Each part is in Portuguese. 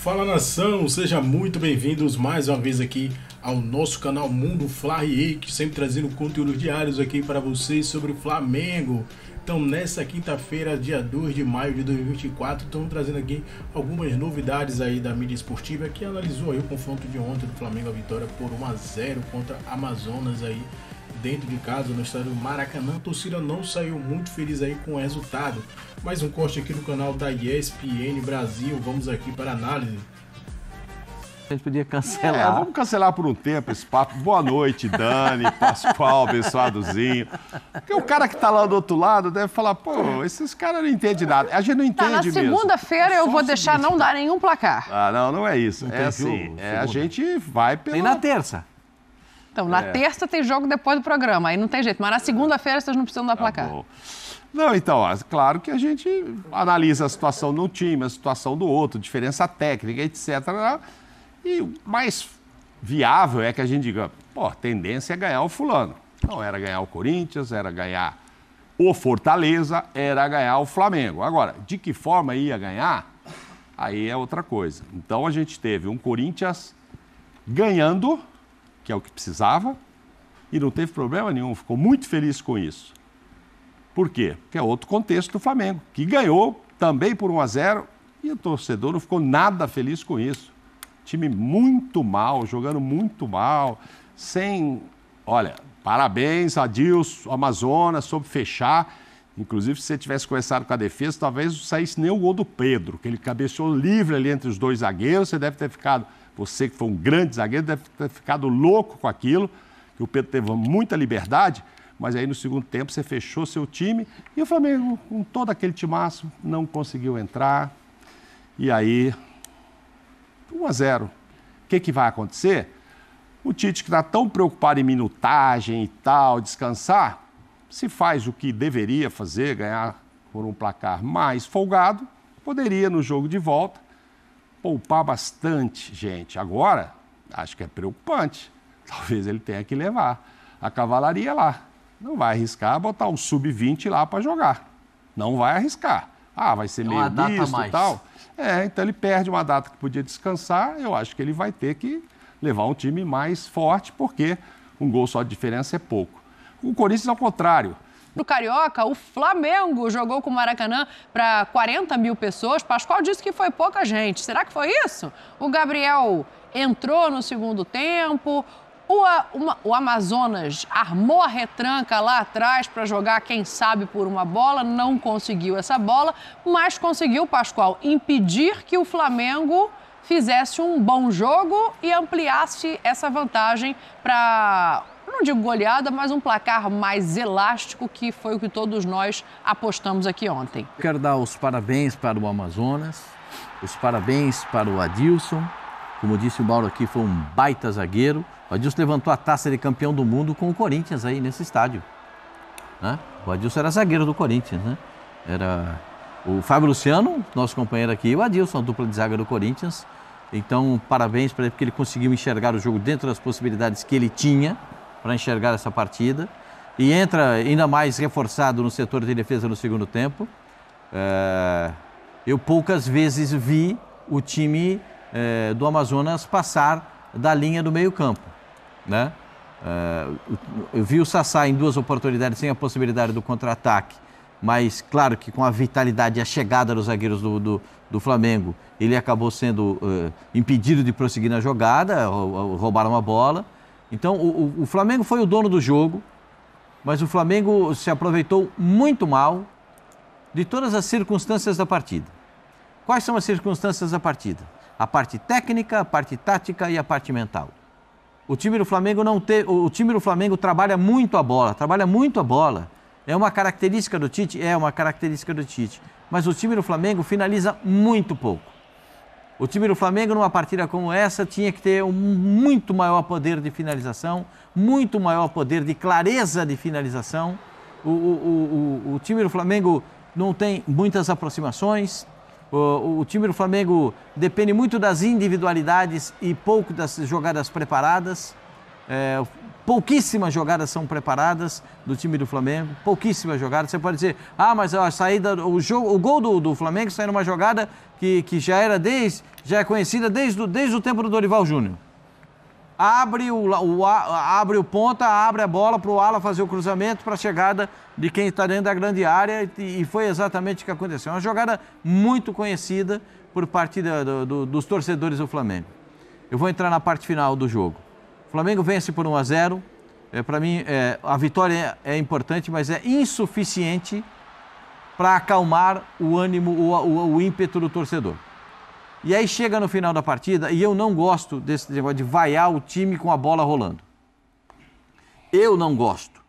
Fala nação, seja muito bem-vindos mais uma vez aqui ao nosso canal Mundo Fla Rick, sempre trazendo conteúdos diários aqui para vocês sobre o Flamengo. Então, nessa quinta-feira, dia 2 de maio de 2024, estamos trazendo aqui algumas novidades aí da mídia esportiva que analisou aí o confronto de ontem do Flamengo a vitória por 1 a 0 contra Amazonas aí dentro de casa no estádio Maracanã, a torcida não saiu muito feliz aí com o resultado. Mais um corte aqui no canal da ESPN Brasil, vamos aqui para análise. A gente podia cancelar. É, vamos cancelar por um tempo esse papo. Boa noite, Dani, Pascoal, abençoadozinho. Porque o cara que está lá do outro lado deve falar, pô, esses caras não entendem nada. A gente não entende na mesmo. Na segunda-feira eu vou deixar não dar nenhum placar. Ah, não, não é isso. é assim, é, a gente vai pela... Nem na terça. Então, na é. terça tem jogo depois do programa, aí não tem jeito. Mas na é. segunda-feira vocês não precisam dar tá placar. Não, então, ó, ah, claro que a gente analisa a situação de um time, a situação do outro, diferença técnica, etc. Né? E o mais viável é que a gente diga, pô, tendência é ganhar o fulano. Não era ganhar o Corinthians, era ganhar o Fortaleza, era ganhar o Flamengo. Agora, de que forma ia ganhar? Aí é outra coisa. Então a gente teve um Corinthians ganhando que é o que precisava, e não teve problema nenhum, ficou muito feliz com isso. Por quê? Porque é outro contexto do Flamengo, que ganhou também por 1 a 0 e o torcedor não ficou nada feliz com isso. Time muito mal, jogando muito mal, sem. Olha, parabéns, Adilson, Amazonas, soube fechar. Inclusive, se você tivesse começado com a defesa, talvez não saísse nem o gol do Pedro, que ele cabeceou livre ali entre os dois zagueiros, você deve ter ficado você que foi um grande zagueiro deve ter ficado louco com aquilo, que o Pedro teve muita liberdade, mas aí no segundo tempo você fechou seu time e o Flamengo, com todo aquele timaço, não conseguiu entrar. E aí, 1 a 0. O que, que vai acontecer? O Tite, que está tão preocupado em minutagem e tal, descansar, se faz o que deveria fazer, ganhar por um placar mais folgado, poderia no jogo de volta poupar bastante gente. Agora, acho que é preocupante. Talvez ele tenha que levar a cavalaria lá. Não vai arriscar botar um sub-20 lá para jogar. Não vai arriscar. Ah, vai ser então, meio misto e tal. É, então ele perde uma data que podia descansar. Eu acho que ele vai ter que levar um time mais forte, porque um gol só de diferença é pouco. O Corinthians, ao contrário, no Carioca, o Flamengo jogou com o Maracanã para 40 mil pessoas. Pascoal disse que foi pouca gente. Será que foi isso? O Gabriel entrou no segundo tempo. O, uma, o Amazonas armou a retranca lá atrás para jogar, quem sabe, por uma bola, não conseguiu essa bola, mas conseguiu, Pascoal, impedir que o Flamengo fizesse um bom jogo e ampliasse essa vantagem para não digo goleada, mas um placar mais elástico, que foi o que todos nós apostamos aqui ontem. Quero dar os parabéns para o Amazonas, os parabéns para o Adilson. Como disse o Mauro aqui, foi um baita zagueiro. O Adilson levantou a taça de campeão do mundo com o Corinthians aí nesse estádio. Né? O Adilson era zagueiro do Corinthians, né? Era o Fábio Luciano, nosso companheiro aqui, e o Adilson, a dupla de zaga do Corinthians. Então, parabéns para ele, porque ele conseguiu enxergar o jogo dentro das possibilidades que ele tinha para enxergar essa partida. E entra ainda mais reforçado no setor de defesa no segundo tempo. É, eu poucas vezes vi o time é, do Amazonas passar da linha do meio-campo. Né? É, eu vi o Sassá em duas oportunidades sem a possibilidade do contra-ataque, mas claro que com a vitalidade e a chegada dos zagueiros do, do, do Flamengo, ele acabou sendo é, impedido de prosseguir na jogada, roubaram a bola. Então, o, o, Flamengo foi o dono do jogo, mas o Flamengo se aproveitou muito mal de todas as circunstâncias da partida. Quais são as circunstâncias da partida? A parte técnica, a parte tática e a parte mental. O time do Flamengo não te, o time do Flamengo trabalha muito a bola, trabalha muito a bola. É uma característica do Tite, é uma característica do Tite, mas o time do Flamengo finaliza muito pouco. O time do Flamengo, numa partida como essa, tinha que ter um muito maior poder de finalização, muito maior poder de clareza de finalização. O, o, o, o time do Flamengo não tem muitas aproximações. O, o time do Flamengo depende muito das individualidades e pouco das jogadas preparadas. É, pouquíssimas jogadas são preparadas do time do Flamengo, pouquíssimas jogadas. Você pode dizer, ah, mas a saída, o, jogo, o gol do, do Flamengo saiu numa jogada que, que já era desde, já é conhecida desde, desde o tempo do Dorival Júnior. Abre o, o abre o ponta, abre a bola para o ala fazer o cruzamento para a chegada de quem está dentro da grande área e, e foi exatamente o que aconteceu. É uma jogada muito conhecida por parte da, do, dos torcedores do Flamengo. Eu vou entrar na parte final do jogo. O Flamengo vence por 1 a 0. É, para mim, é, a vitória é, é, importante, mas é insuficiente para acalmar o ânimo, o, o, o, ímpeto do torcedor. E aí chega no final da partida, e eu não gosto desse negócio de vaiar o time com a bola rolando. Eu não gosto.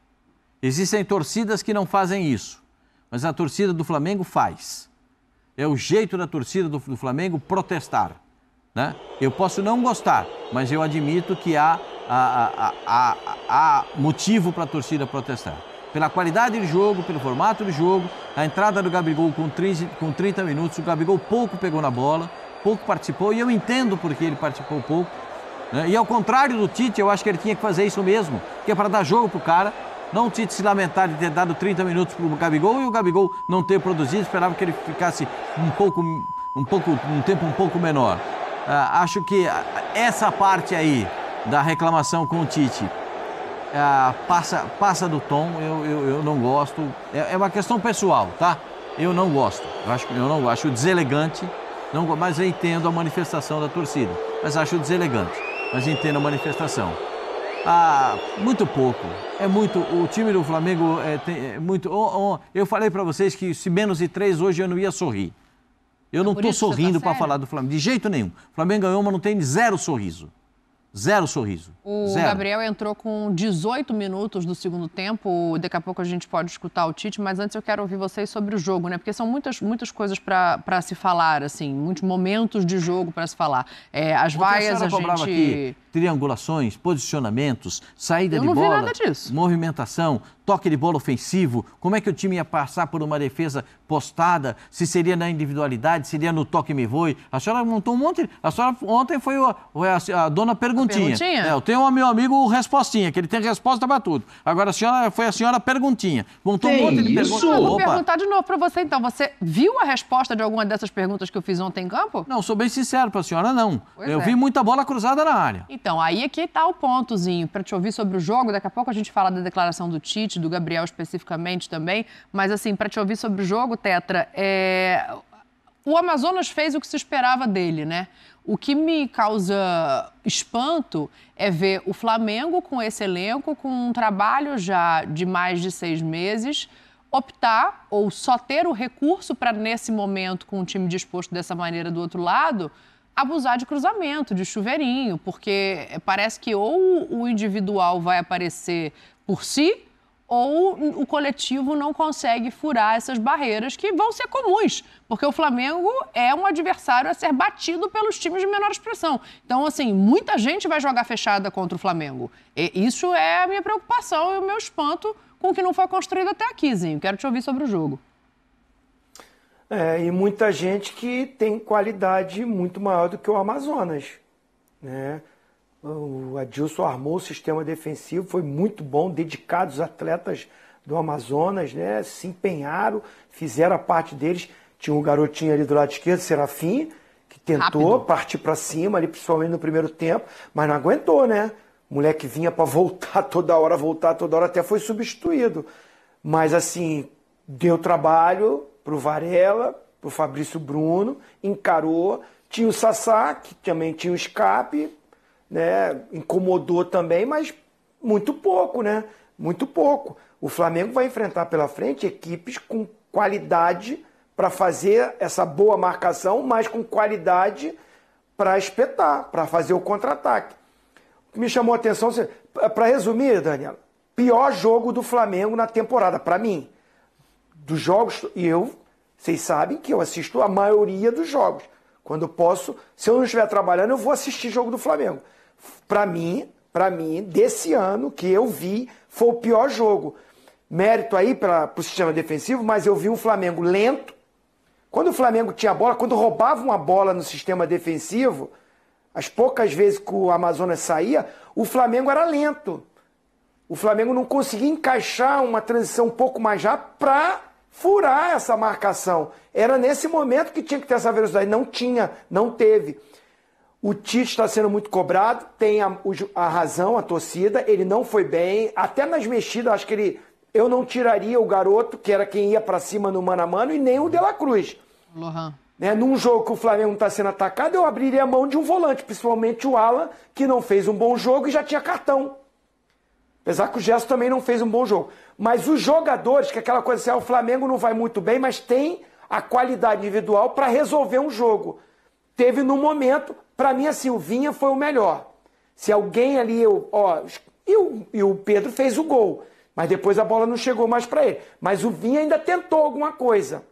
Existem torcidas que não fazem isso, mas a torcida do Flamengo faz. É o jeito da torcida do, do Flamengo protestar. Né? Eu posso não gostar, mas eu admito que há, há, há, há motivo para a torcida protestar. Pela qualidade do jogo, pelo formato do jogo, a entrada do Gabigol com 30, com 30 minutos, o Gabigol pouco pegou na bola, pouco participou, e eu entendo porque ele participou pouco. Né? E ao contrário do Tite, eu acho que ele tinha que fazer isso mesmo, que é para dar jogo para o cara, não o Tite se lamentar de ter dado 30 minutos para o Gabigol e o Gabigol não ter produzido, esperava que ele ficasse um pouco, um pouco, um tempo um pouco menor ah, acho que essa parte aí da reclamação com o Tite ah, passa, passa do tom, eu, eu, eu não gosto. É, é, uma questão pessoal, tá? Eu não gosto. Eu acho, eu não acho deselegante, não, mas eu entendo a manifestação da torcida. Mas acho deselegante, mas entendo a manifestação. Ah, muito pouco. É muito. O time do Flamengo é, tem, é muito. Oh, oh, eu falei para vocês que se menos de três hoje eu não ia sorrir. Eu não estou tá sorrindo tá para falar do Flamengo, de jeito nenhum. O Flamengo ganhou, mas não tem zero sorriso. Zero sorriso. O Zero. Gabriel entrou com 18 minutos do segundo tempo. Daqui a pouco a gente pode escutar o Tite, mas antes eu quero ouvir vocês sobre o jogo, né? Porque são muitas, muitas coisas para se falar, assim, muitos momentos de jogo para se falar. É, as Outra vaias a, a gente. Aqui triangulações, posicionamentos, saída Eu de bola, movimentação, toque de bola ofensivo, como é que o time ia passar por uma defesa postada, se seria na individualidade, seria no toque me voe. A senhora montou um monte. A senhora ontem foi a, a, a dona perguntinha. A perguntinha? É, eu tenho o meu amigo o respostinha, que ele tem resposta para tudo. Agora a senhora foi a senhora perguntinha. Montou um monte de perguntas. Eu vou perguntar de novo para você então. Você viu a resposta de alguma dessas perguntas que eu fiz ontem em campo? Não, sou bem sincero para a senhora, não. Pois eu é. vi muita bola cruzada na área. Então, então, aí aqui é está o pontozinho para te ouvir sobre o jogo. Daqui a pouco a gente fala da declaração do Tite, do Gabriel especificamente também. Mas, assim, para te ouvir sobre o jogo, Tetra, é... o Amazonas fez o que se esperava dele, né? O que me causa espanto é ver o Flamengo com esse elenco, com um trabalho já de mais de seis meses, optar ou só ter o recurso para, nesse momento, com o time disposto dessa maneira do outro lado abusar de cruzamento, de chuveirinho, porque parece que ou o individual vai aparecer por si ou o coletivo não consegue furar essas barreiras que vão ser comuns, porque o Flamengo é um adversário a ser batido pelos times de menor expressão. Então, assim, muita gente vai jogar fechada contra o Flamengo. E isso é a minha preocupação e o meu espanto com o que não foi construído até aqui, Zinho. Quero te ouvir sobre o jogo. É, e muita gente que tem qualidade muito maior do que o Amazonas. Né? O Adilson armou o sistema defensivo, foi muito bom, dedicado os atletas do Amazonas, né? se empenharam, fizeram a parte deles. Tinha um garotinho ali do lado esquerdo, Serafim, que tentou Rápido. partir para cima ali, principalmente no primeiro tempo, mas não aguentou, né? O moleque vinha para voltar toda hora, voltar toda hora, até foi substituído. Mas assim, deu trabalho, para o Varela, para o Fabrício Bruno, encarou. Tinha o Sassá, que também tinha o escape, né? incomodou também, mas muito pouco, né? Muito pouco. O Flamengo vai enfrentar pela frente equipes com qualidade para fazer essa boa marcação, mas com qualidade para espetar, para fazer o contra-ataque. O que me chamou a atenção, para resumir, Daniela, pior jogo do Flamengo na temporada, para mim dos jogos, e eu, vocês sabem que eu assisto a maioria dos jogos. Quando posso, se eu não estiver trabalhando, eu vou assistir jogo do Flamengo. Para mim, para mim, desse ano que eu vi, foi o pior jogo. Mérito aí para o sistema defensivo, mas eu vi um Flamengo lento. Quando o Flamengo tinha bola, quando roubava uma bola no sistema defensivo, as poucas vezes que o Amazonas saía, o Flamengo era lento. O Flamengo não conseguia encaixar uma transição um pouco mais rápida para furar essa marcação. Era nesse momento que tinha que ter essa velocidade. Não tinha, não teve. O Tite está sendo muito cobrado, tem a, a, razão, a torcida, ele não foi bem. Até nas mexidas, acho que ele. Eu não tiraria o garoto, que era quem ia para cima no mano a mano, e nem o De La Cruz. Lohan. Né? Num jogo que o Flamengo está sendo atacado, eu abriria a mão de um volante, principalmente o Alan, que não fez um bom jogo e já tinha cartão. Apesar que o Gerson também não fez um bom jogo. Mas os jogadores, que é aquela coisa assim, ah, o Flamengo não vai muito bem, mas tem a qualidade individual para resolver um jogo. Teve no momento, para mim assim, o Vinha foi o melhor. Se alguém ali, eu, ó, e o, e o Pedro fez o gol, mas depois a bola não chegou mais para ele. Mas o Vinha ainda tentou alguma coisa.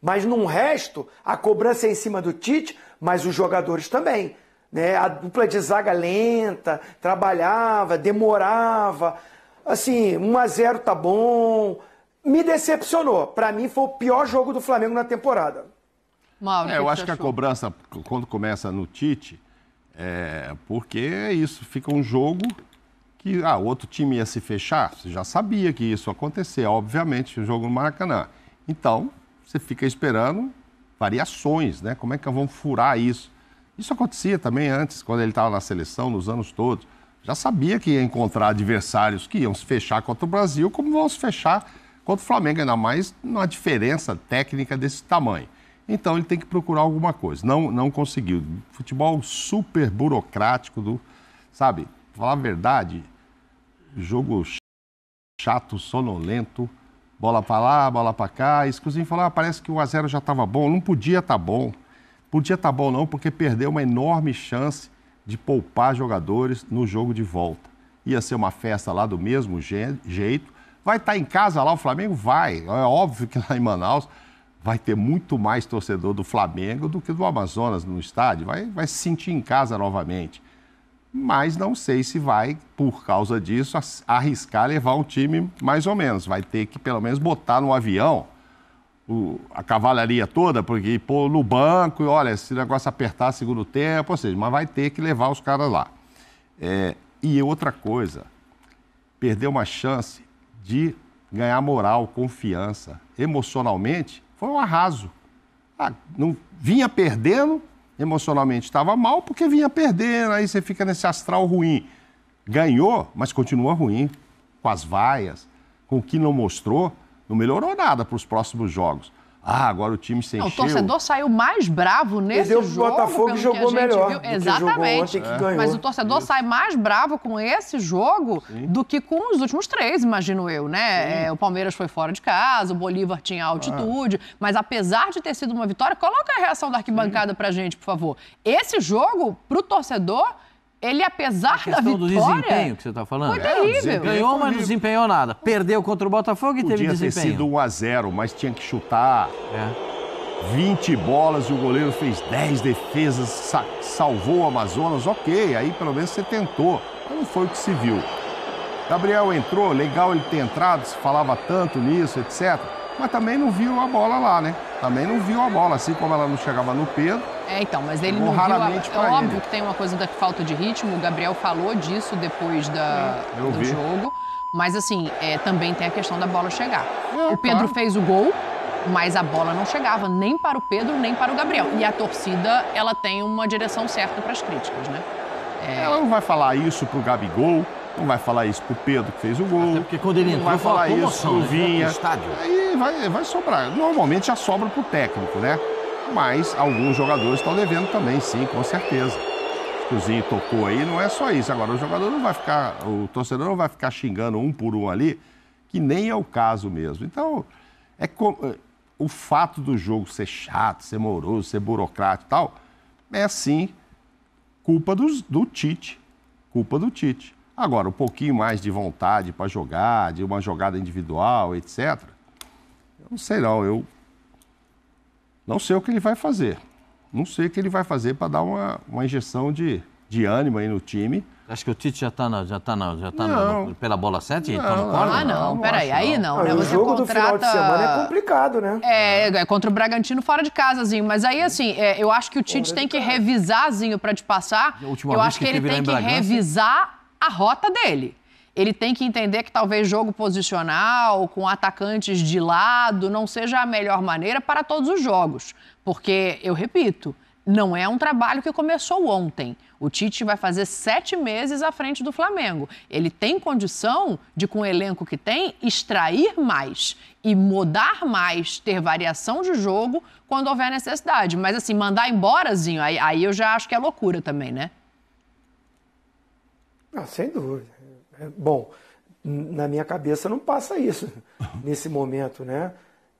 Mas no resto, a cobrança é em cima do Tite, mas os jogadores também. Né? A dupla de zaga lenta, trabalhava, demorava. Assim, 1 a 0 tá bom. Me decepcionou. Para mim foi o pior jogo do Flamengo na temporada. Mauro, é, eu acho que achou? a cobrança quando começa no Tite, é porque é isso, fica um jogo que ah, outro time ia se fechar, você já sabia que isso acontecer, obviamente, o jogo no Maracanã. Então, você fica esperando variações, né? Como é que vão furar isso? Isso acontecia também antes, quando ele estava na seleção, nos anos todos. Já sabia que ia encontrar adversários que iam se fechar contra o Brasil, como vão se fechar contra o Flamengo, ainda mais numa diferença técnica desse tamanho. Então ele tem que procurar alguma coisa. Não, não conseguiu. Futebol super burocrático do, sabe? falar a verdade, jogo chato, sonolento, bola para lá, bola para cá. Isso, inclusive falar, ah, parece que o a 0 já estava bom, não podia estar tá bom podia estar tá bom não, porque perdeu uma enorme chance de poupar jogadores no jogo de volta. Ia ser uma festa lá do mesmo jeito. Vai estar tá em casa lá o Flamengo? Vai. É óbvio que lá em Manaus vai ter muito mais torcedor do Flamengo do que do Amazonas no estádio. Vai, vai se sentir em casa novamente. Mas não sei se vai, por causa disso, arriscar levar um time mais ou menos. Vai ter que, pelo menos, botar no avião o, a cavalaria toda, porque pôr no banco, e olha, se o negócio apertar segundo tempo, ou seja, mas vai ter que levar os caras lá. É, e outra coisa, perdeu uma chance de ganhar moral, confiança, emocionalmente, foi um arraso. Ah, não vinha perdendo, emocionalmente estava mal porque vinha perdendo, aí você fica nesse astral ruim. Ganhou, mas continua ruim, com as vaias, com o que não mostrou. Não melhorou nada para os próximos jogos. Ah, agora o time sem O torcedor saiu mais bravo nesse Entendeu? jogo. O Botafogo jogou melhor. Exatamente. Mas o torcedor Isso. sai mais bravo com esse jogo Sim. do que com os últimos três, imagino eu, né? É, o Palmeiras foi fora de casa, o Bolívar tinha ah. altitude, ah. mas apesar de ter sido uma vitória, coloca a reação da arquibancada Sim. pra gente, por favor. Esse jogo, pro torcedor, ele, apesar da vitória... do desempenho que você está falando. Foi é, terrível. É, ganhou, mas não desempenhou nada. Perdeu contra o Botafogo e Podia teve desempenho. Podia ter sido 1 a 0 mas tinha que chutar. É. 20 bolas e o goleiro fez 10 defesas, sa salvou o Amazonas. Ok, aí pelo menos você tentou. Não foi o que se viu. Gabriel entrou, legal ele ter entrado, se falava tanto nisso, etc mas também não viu a bola lá, né? Também não viu a bola, assim como ela não chegava no Pedro. É, então, mas ele não raramente viu. A... É óbvio ele. que tem uma coisa da falta de ritmo, o Gabriel falou disso depois da, é, do vi. jogo. Mas assim, é, também tem a questão da bola chegar. É, o Pedro claro. fez o gol, mas a bola não chegava nem para o Pedro, nem para o Gabriel. E a torcida, ela tem uma direção certa para as críticas, né? É... Ela não vai falar isso para o Gabigol, não vai falar isso pro Pedro que fez o gol. Até porque quando ele entrou, não vai falar comoção, isso pro né, Vinha. Estádio. Aí vai, vai sobrar. Normalmente já sobra pro técnico, né? Mas alguns jogadores estão devendo também, sim, com certeza. o Zinho tocou aí, não é só isso. Agora, o jogador não vai ficar, o torcedor não vai ficar xingando um por um ali, que nem é o caso mesmo. Então, é eh, o fato do jogo ser chato, ser moroso, ser burocrático e tal, é sim culpa dos, do Tite. Culpa do Tite. Agora, um pouquinho mais de vontade para jogar, de uma jogada individual, etc. Eu não sei não, eu não sei o que ele vai fazer. Não sei o que ele vai fazer para dar uma, uma injeção de, de ânimo aí no time. Acho que o Tite já está já tá, na, já tá na, no, pela bola 7, então no colo? Ah, não, não peraí, aí não. não. Né? Ah, o jogo contrata... do final de semana é complicado, né? É, é contra o Bragantino fora de casazinho. Mas aí, assim, é, eu acho que o Tite tem que revisarzinho para te passar. Eu acho que ele tem que revisar a rota dele. Ele tem que entender que talvez jogo posicional, com atacantes de lado, não seja a melhor maneira para todos os jogos. Porque, eu repito, não é um trabalho que começou ontem. O Tite vai fazer sete meses à frente do Flamengo. Ele tem condição de, com o elenco que tem, extrair mais e mudar mais, ter variação de jogo quando houver necessidade. Mas, assim, mandar embora, Zinho, aí, aí eu já acho que é loucura também, né? Ah, sem dúvida. É, bom, na minha cabeça não passa isso nesse momento, né?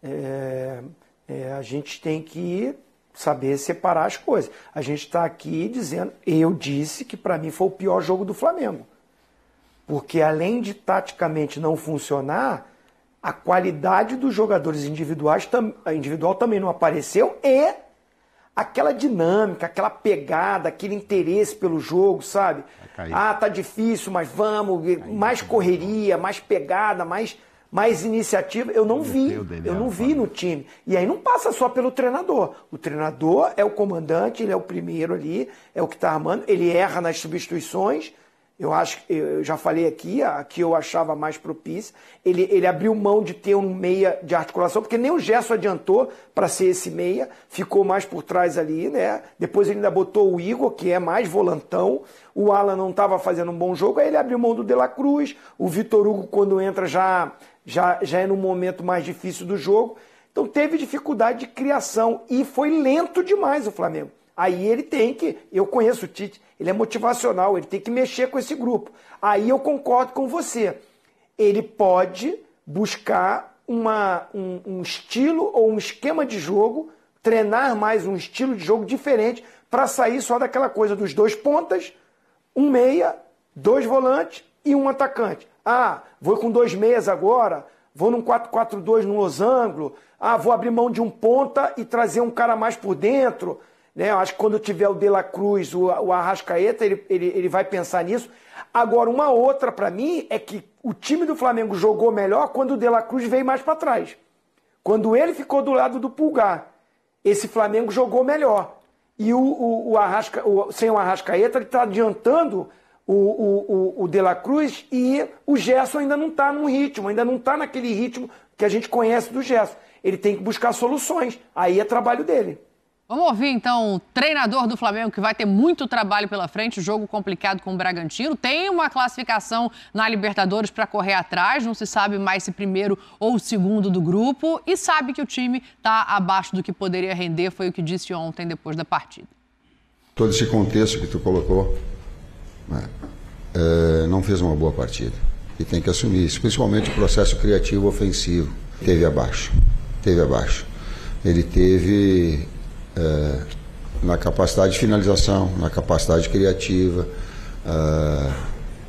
É, é, a gente tem que saber separar as coisas. A gente está aqui dizendo, eu disse que para mim foi o pior jogo do Flamengo. Porque além de taticamente não funcionar, a qualidade dos jogadores individuais, individual também não apareceu e aquela dinâmica, aquela pegada, aquele interesse pelo jogo, sabe? Ah, tá difícil, mas vamos, mais correria, mais pegada, mais mais iniciativa, eu não vi. Eu não vi no time. E aí não passa só pelo treinador. O treinador é o comandante, ele é o primeiro ali, é o que está armando, ele erra nas substituições, eu acho eu já falei aqui, a que eu achava mais propícia. Ele, ele abriu mão de ter um meia de articulação, porque nem o Gesto adiantou para ser esse meia, ficou mais por trás ali, né? Depois ele ainda botou o Igor, que é mais volantão. O Alan não estava fazendo um bom jogo, aí ele abriu mão do De La Cruz. O Vitor Hugo, quando entra, já, já, já é no momento mais difícil do jogo. Então teve dificuldade de criação e foi lento demais o Flamengo. Aí ele tem que, eu conheço o Tite, ele é motivacional, ele tem que mexer com esse grupo. Aí eu concordo com você. Ele pode buscar uma, um, um estilo ou um esquema de jogo, treinar mais um estilo de jogo diferente para sair só daquela coisa dos dois pontas, um meia, dois volantes e um atacante. Ah, vou com dois meias agora, vou num 4-4-2 no losango, ah, vou abrir mão de um ponta e trazer um cara mais por dentro. Né? Eu acho que quando tiver o De La Cruz, o, o Arrascaeta, ele, ele, ele vai pensar nisso. Agora, uma outra para mim é que o time do Flamengo jogou melhor quando o De La Cruz veio mais para trás. Quando ele ficou do lado do Pulgar, esse Flamengo jogou melhor. E o, o, o Arrasca, o, sem o Arrascaeta, ele está adiantando o, o, o, De La Cruz e o Gerson ainda não está num ritmo, ainda não está naquele ritmo que a gente conhece do Gerson. Ele tem que buscar soluções. Aí é trabalho dele. Vamos ouvir então o treinador do Flamengo que vai ter muito trabalho pela frente, jogo complicado com o Bragantino. Tem uma classificação na Libertadores para correr atrás, não se sabe mais se primeiro ou segundo do grupo e sabe que o time está abaixo do que poderia render, foi o que disse ontem depois da partida. Todo esse contexto que tu colocou né, é, não fez uma boa partida e tem que assumir isso, principalmente o processo criativo ofensivo teve abaixo, teve abaixo. Ele teve na capacidade de finalização, na capacidade criativa, ah,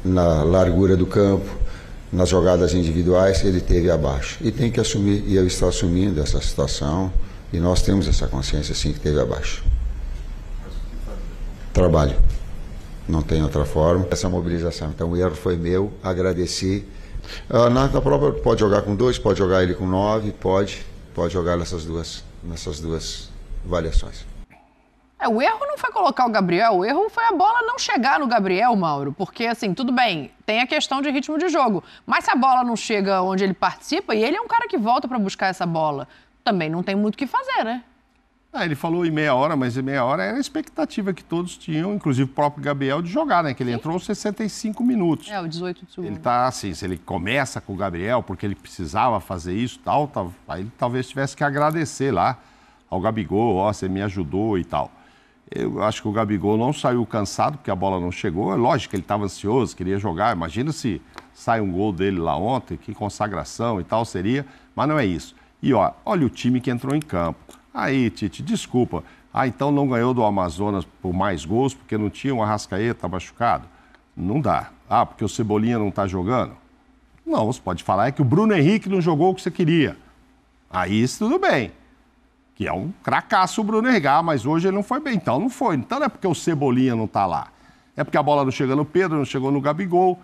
na largura do campo, nas jogadas individuais, ele teve abaixo. E tem que assumir, e eu está assumindo essa situação, e nós temos essa consciência, sim, que teve abaixo. Trabalho. Não tem outra forma. Essa mobilização. Então o erro foi meu, agradeci. Ah, na, na prova pode jogar com dois, pode jogar ele com nove, pode, pode jogar nessas duas, nessas duas variações. É, o erro não foi colocar o Gabriel, o erro foi a bola não chegar no Gabriel, Mauro. Porque, assim, tudo bem, tem a questão de ritmo de jogo. Mas se a bola não chega onde ele participa, e ele é um cara que volta para buscar essa bola, também não tem muito o que fazer, né? Ah, ele falou em meia hora, mas em meia hora era a expectativa que todos tinham, inclusive o próprio Gabriel, de jogar, né? Que ele Sim. entrou 65 minutos. É, o 18 de segundo. Ele tá assim, se ele começa com o Gabriel, porque ele precisava fazer isso tal, tal aí ele talvez tivesse que agradecer lá ao Gabigol, ó, você me ajudou e tal. Eu acho que o Gabigol não saiu cansado, porque a bola não chegou. É lógico que ele estava ansioso, queria jogar. Imagina se sai um gol dele lá ontem, que consagração e tal seria. Mas não é isso. E ó, olha o time que entrou em campo. Aí, Tite, desculpa. Ah, então não ganhou do Amazonas por mais gols, porque não tinha uma Arrascaeta machucado? Não dá. Ah, porque o Cebolinha não está jogando? Não, você pode falar é que o Bruno Henrique não jogou o que você queria. Aí tudo bem que é um cracaço o Bruno Ergar, ah, mas hoje ele não foi bem. Então não foi. Então não é porque o Cebolinha não está lá. É porque a bola não chega no Pedro, não chegou no Gabigol.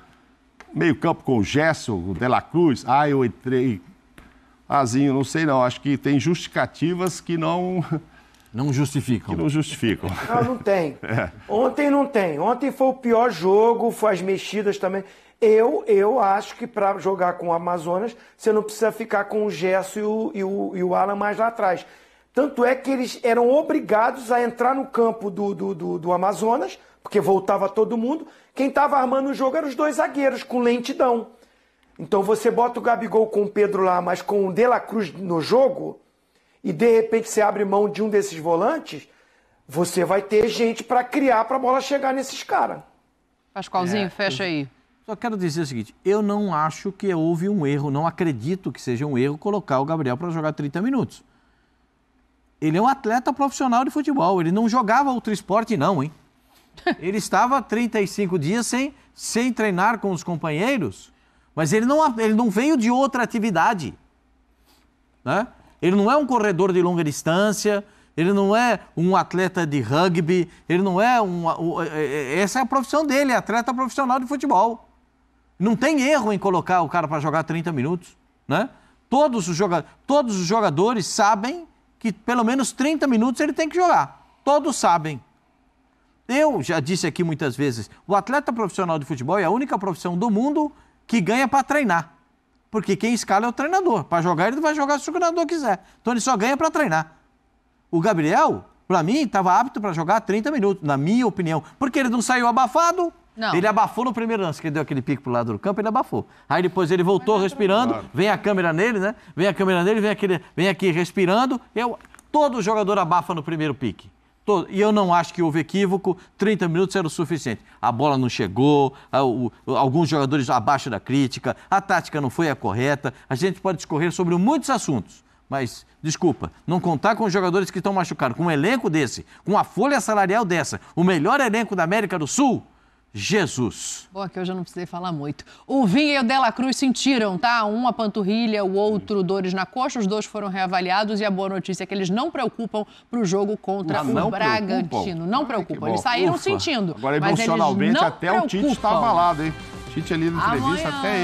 Meio campo com o Gesso, o De La Cruz. Ah, eu entrei. Azinho, não sei não. Acho que tem justificativas que não... Não justificam. Que não justificam. Não, não tem. É. Ontem não tem. Ontem foi o pior jogo, foi as mexidas também. Eu, eu acho que para jogar com o Amazonas, você não precisa ficar com o Gesso e o, e o, e o Alan mais lá atrás. Tanto é que eles eram obrigados a entrar no campo do, do, do, do Amazonas, porque voltava todo mundo. Quem estava armando o jogo eram os dois zagueiros, com lentidão. Então você bota o Gabigol com o Pedro lá, mas com o De La Cruz no jogo, e de repente você abre mão de um desses volantes, você vai ter gente para criar para a bola chegar nesses caras. Pascoalzinho, é, fecha aí. Só quero dizer o seguinte: eu não acho que houve um erro, não acredito que seja um erro colocar o Gabriel para jogar 30 minutos. Ele é um atleta profissional de futebol. Ele não jogava outro esporte, não, hein? Ele estava 35 dias sem, sem treinar com os companheiros, mas ele não, ele não veio de outra atividade. Né? Ele não é um corredor de longa distância, ele não é um atleta de rugby, ele não é um. É, é, é, essa é a profissão dele, é atleta profissional de futebol. Não tem erro em colocar o cara para jogar 30 minutos. Né? Todos, os todos os jogadores sabem que pelo menos 30 minutos ele tem que jogar. Todos sabem. Eu já disse aqui muitas vezes: o atleta profissional de futebol é a única profissão do mundo que ganha para treinar. Porque quem escala é o treinador. Para jogar, ele vai jogar se o treinador quiser. Então ele só ganha para treinar. O Gabriel, para mim, estava apto para jogar 30 minutos, na minha opinião. Porque ele não saiu abafado, não. Ele abafou no primeiro lance, que ele deu aquele pique pro lado do campo, ele abafou. Aí depois ele voltou é respirando, claro. vem a câmera nele, né? Vem a câmera nele, vem, aquele, vem aqui respirando. Eu, todo jogador abafa no primeiro pique. Todo. E eu não acho que houve equívoco, 30 minutos era o suficiente. A bola não chegou, a, o, alguns jogadores abaixo da crítica, a tática não foi a correta. A gente pode discorrer sobre muitos assuntos. Mas, desculpa, não contar com os jogadores que estão machucados, com um elenco desse, com a folha salarial dessa, o melhor elenco da América do Sul, Jesus. Bom, aqui é eu já não precisei falar muito. O Vinha e o Dela Cruz sentiram, tá? Um a panturrilha, o outro dores na coxa. Os dois foram reavaliados e a boa notícia é que eles não preocupam para o jogo contra ah, o Bragantino. Preocupam. Não preocupam. Eles saíram Ufa. sentindo. Agora, emocionalmente, até preocupam. o Tite está abalado, hein? Tite ali na entrevista Amanhã... até ele.